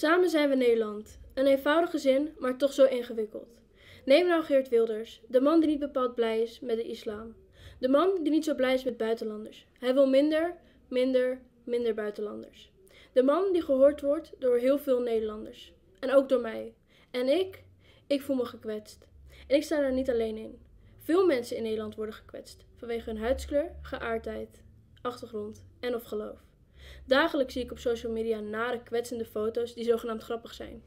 Samen zijn we Nederland. Een eenvoudige zin, maar toch zo ingewikkeld. Neem nou Geert Wilders, de man die niet bepaald blij is met de islam. De man die niet zo blij is met buitenlanders. Hij wil minder, minder, minder buitenlanders. De man die gehoord wordt door heel veel Nederlanders. En ook door mij. En ik, ik voel me gekwetst. En ik sta daar niet alleen in. Veel mensen in Nederland worden gekwetst vanwege hun huidskleur, geaardheid, achtergrond en of geloof. Dagelijks zie ik op social media nare kwetsende foto's die zogenaamd grappig zijn.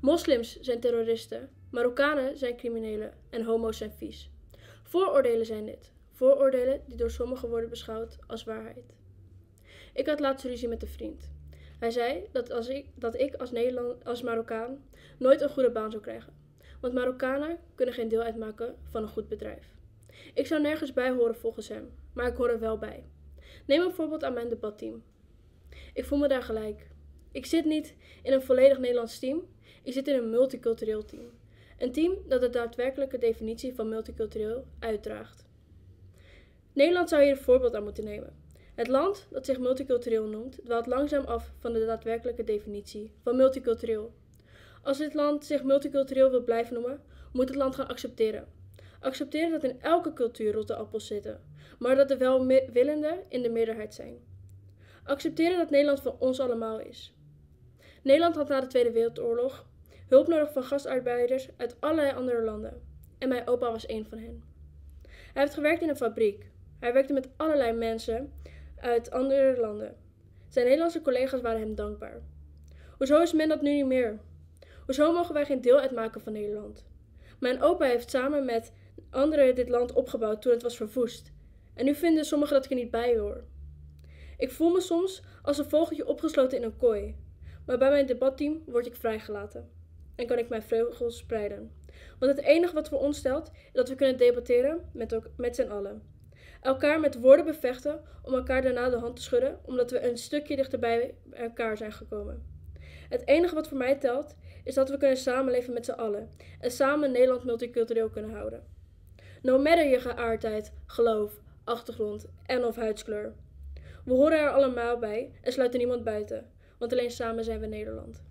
Moslims zijn terroristen, Marokkanen zijn criminelen en homo's zijn vies. Vooroordelen zijn dit, vooroordelen die door sommigen worden beschouwd als waarheid. Ik had laatst ruzie met een vriend. Hij zei dat, als ik, dat ik als, Nederland, als Marokkaan nooit een goede baan zou krijgen. Want Marokkanen kunnen geen deel uitmaken van een goed bedrijf. Ik zou nergens bij horen volgens hem, maar ik hoor er wel bij. Neem een voorbeeld aan mijn debatteam. Ik voel me daar gelijk. Ik zit niet in een volledig Nederlands team, ik zit in een multicultureel team. Een team dat de daadwerkelijke definitie van multicultureel uitdraagt. Nederland zou hier een voorbeeld aan moeten nemen. Het land dat zich multicultureel noemt, dwaalt langzaam af van de daadwerkelijke definitie van multicultureel. Als dit land zich multicultureel wil blijven noemen, moet het land gaan accepteren accepteren dat in elke cultuur rotte appels zitten, maar dat de welwillenden in de meerderheid zijn. Accepteren dat Nederland van ons allemaal is. Nederland had na de Tweede Wereldoorlog hulp nodig van gastarbeiders uit allerlei andere landen. En mijn opa was één van hen. Hij heeft gewerkt in een fabriek. Hij werkte met allerlei mensen uit andere landen. Zijn Nederlandse collega's waren hem dankbaar. Hoezo is men dat nu niet meer? Hoezo mogen wij geen deel uitmaken van Nederland? Mijn opa heeft samen met Anderen dit land opgebouwd toen het was verwoest. En nu vinden sommigen dat ik er niet bij hoor. Ik voel me soms als een vogeltje opgesloten in een kooi. Maar bij mijn debatteam word ik vrijgelaten. En kan ik mijn vleugels spreiden. Want het enige wat voor ons telt, is dat we kunnen debatteren met, met z'n allen. Elkaar met woorden bevechten om elkaar daarna de hand te schudden, omdat we een stukje dichterbij elkaar zijn gekomen. Het enige wat voor mij telt, is dat we kunnen samenleven met z'n allen. En samen Nederland multicultureel kunnen houden no matter je geaardheid, geloof, achtergrond en of huidskleur. We horen er allemaal bij en sluiten niemand buiten, want alleen samen zijn we Nederland.